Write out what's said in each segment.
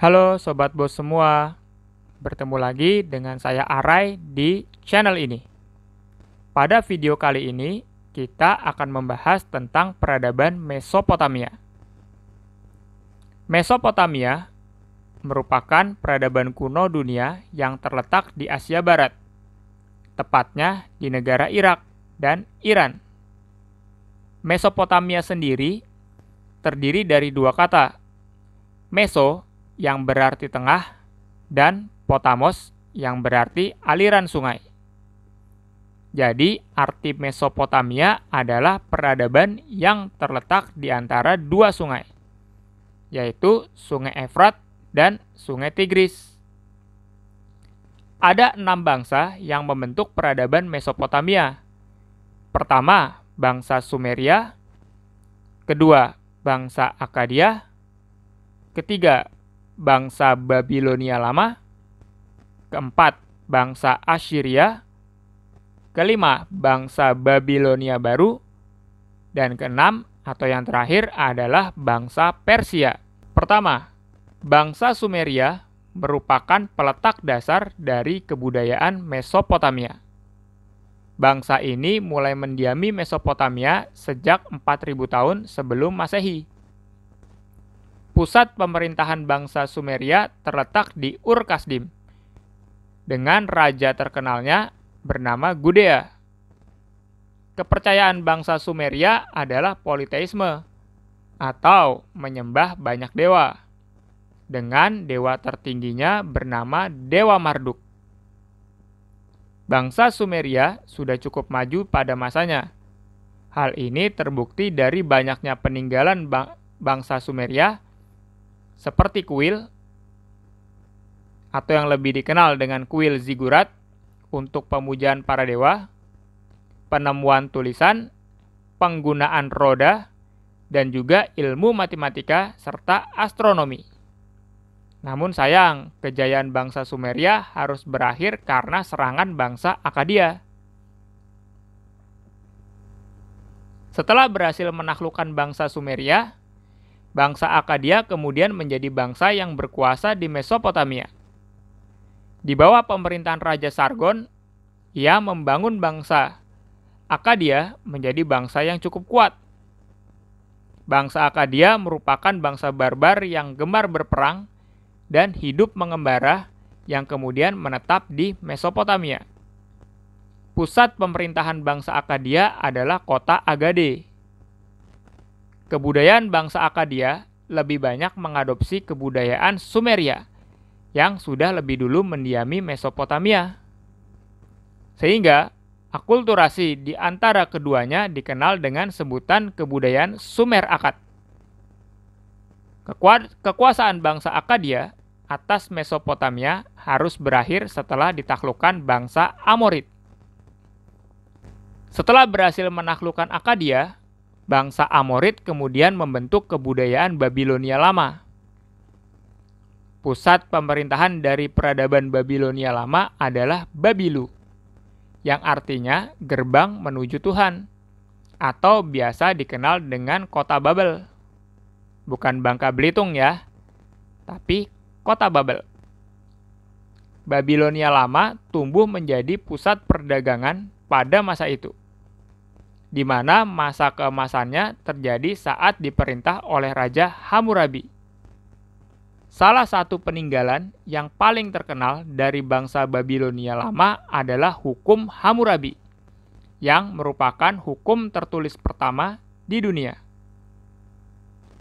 Halo sobat bos semua, bertemu lagi dengan saya Arai di channel ini. Pada video kali ini, kita akan membahas tentang peradaban Mesopotamia. Mesopotamia merupakan peradaban kuno dunia yang terletak di Asia Barat, tepatnya di negara Irak dan Iran. Mesopotamia sendiri terdiri dari dua kata, meso yang berarti tengah, dan potamos yang berarti aliran sungai. Jadi, arti Mesopotamia adalah peradaban yang terletak di antara dua sungai, yaitu Sungai Efrat dan Sungai Tigris. Ada enam bangsa yang membentuk peradaban Mesopotamia. Pertama, bangsa Sumeria. Kedua, bangsa Akadia. Ketiga, bangsa Babilonia lama, keempat, bangsa Assyria, kelima, bangsa Babilonia baru, dan keenam atau yang terakhir adalah bangsa Persia. Pertama, bangsa Sumeria merupakan peletak dasar dari kebudayaan Mesopotamia. Bangsa ini mulai mendiami Mesopotamia sejak 4000 tahun sebelum Masehi. Pusat pemerintahan bangsa Sumeria terletak di Ur Kasdim dengan raja terkenalnya bernama Gudea. Kepercayaan bangsa Sumeria adalah politeisme atau menyembah banyak dewa dengan dewa tertingginya bernama Dewa Marduk. Bangsa Sumeria sudah cukup maju pada masanya. Hal ini terbukti dari banyaknya peninggalan bang bangsa Sumeria seperti kuil atau yang lebih dikenal dengan kuil zigurat untuk pemujaan para dewa, penemuan tulisan, penggunaan roda, dan juga ilmu matematika serta astronomi. Namun sayang, kejayaan bangsa Sumeria harus berakhir karena serangan bangsa Akadia. Setelah berhasil menaklukkan bangsa Sumeria, bangsa Akadia kemudian menjadi bangsa yang berkuasa di Mesopotamia. Di bawah pemerintahan Raja Sargon, ia membangun bangsa Akadia menjadi bangsa yang cukup kuat. Bangsa Akadia merupakan bangsa barbar yang gemar berperang dan hidup mengembara yang kemudian menetap di Mesopotamia. Pusat pemerintahan bangsa Akadia adalah kota Agade Kebudayaan bangsa Akadia lebih banyak mengadopsi kebudayaan Sumeria yang sudah lebih dulu mendiami Mesopotamia. Sehingga akulturasi di antara keduanya dikenal dengan sebutan kebudayaan Sumer Akad. Kekuasaan bangsa Akadia atas Mesopotamia harus berakhir setelah ditaklukkan bangsa Amorit. Setelah berhasil menaklukkan Akadia, bangsa Amorit kemudian membentuk kebudayaan Babilonia lama. Pusat pemerintahan dari peradaban Babilonia lama adalah Babilu, yang artinya gerbang menuju Tuhan, atau biasa dikenal dengan kota Babel. Bukan Bangka Belitung ya, tapi kota Babel. Babilonia lama tumbuh menjadi pusat perdagangan pada masa itu di mana masa keemasannya terjadi saat diperintah oleh Raja Hammurabi. Salah satu peninggalan yang paling terkenal dari bangsa Babilonia lama adalah hukum Hammurabi, yang merupakan hukum tertulis pertama di dunia.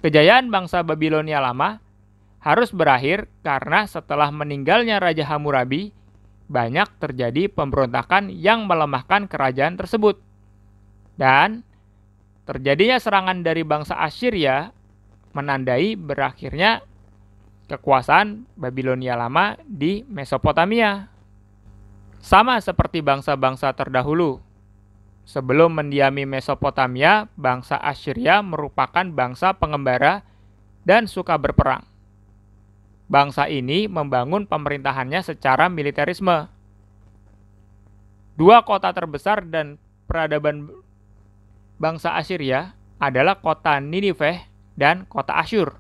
Kejayaan bangsa Babilonia lama harus berakhir karena setelah meninggalnya Raja Hammurabi, banyak terjadi pemberontakan yang melemahkan kerajaan tersebut dan terjadinya serangan dari bangsa Assyria ya, menandai berakhirnya kekuasaan Babilonia lama di Mesopotamia. Sama seperti bangsa-bangsa terdahulu. Sebelum mendiami Mesopotamia, bangsa Assyria merupakan bangsa pengembara dan suka berperang. Bangsa ini membangun pemerintahannya secara militerisme. Dua kota terbesar dan peradaban bangsa Assyria adalah kota Niniveh dan kota Asyur.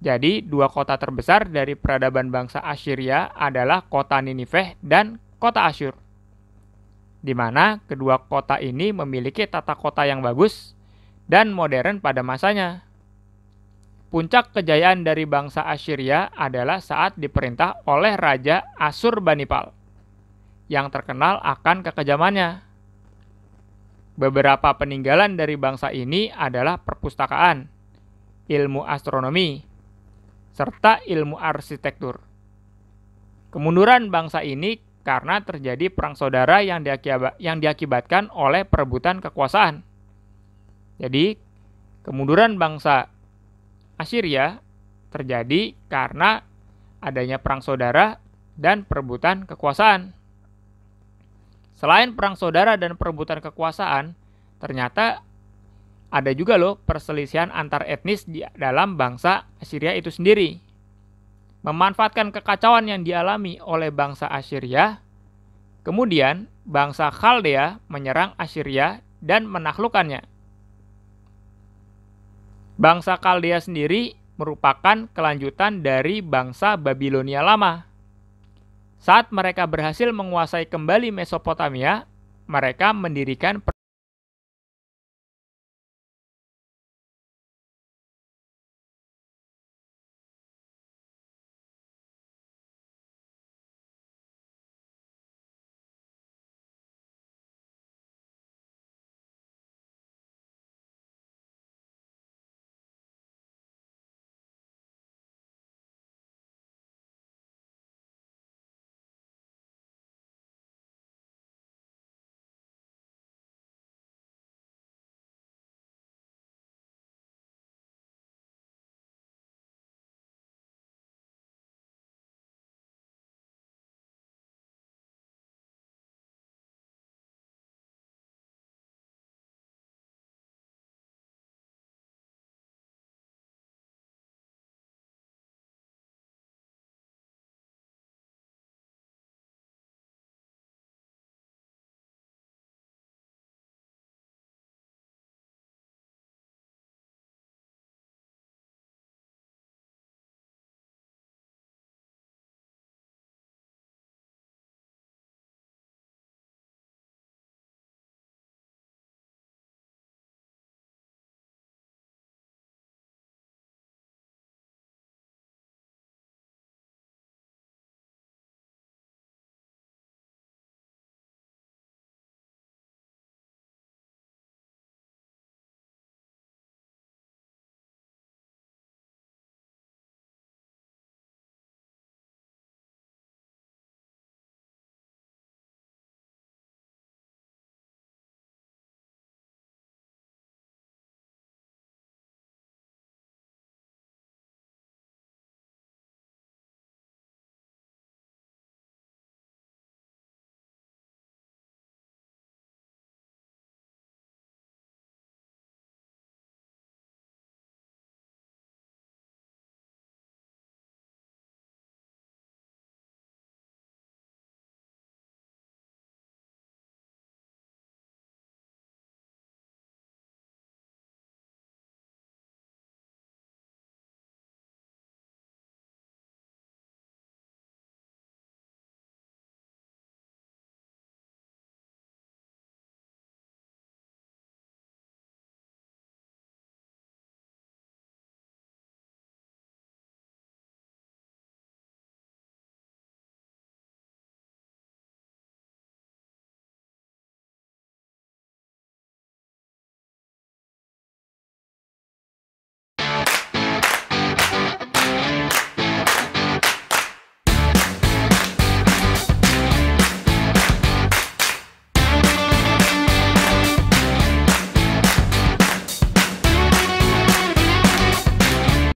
Jadi, dua kota terbesar dari peradaban bangsa Assyria adalah kota Niniveh dan kota Asyur. Di mana kedua kota ini memiliki tata kota yang bagus dan modern pada masanya. Puncak kejayaan dari bangsa Assyria adalah saat diperintah oleh Raja Asur Banipal, yang terkenal akan kekejamannya. Beberapa peninggalan dari bangsa ini adalah perpustakaan, ilmu astronomi, serta ilmu arsitektur. Kemunduran bangsa ini karena terjadi perang saudara yang, diakib yang diakibatkan oleh perebutan kekuasaan. Jadi, kemunduran bangsa Assyria terjadi karena adanya perang saudara dan perebutan kekuasaan. Selain perang saudara dan perebutan kekuasaan, ternyata ada juga loh perselisihan antar etnis di dalam bangsa Assyria itu sendiri. Memanfaatkan kekacauan yang dialami oleh bangsa Assyria, kemudian bangsa Khaldea menyerang Assyria dan menaklukkannya. Bangsa Khaldea sendiri merupakan kelanjutan dari bangsa Babilonia lama. Saat mereka berhasil menguasai kembali Mesopotamia, mereka mendirikan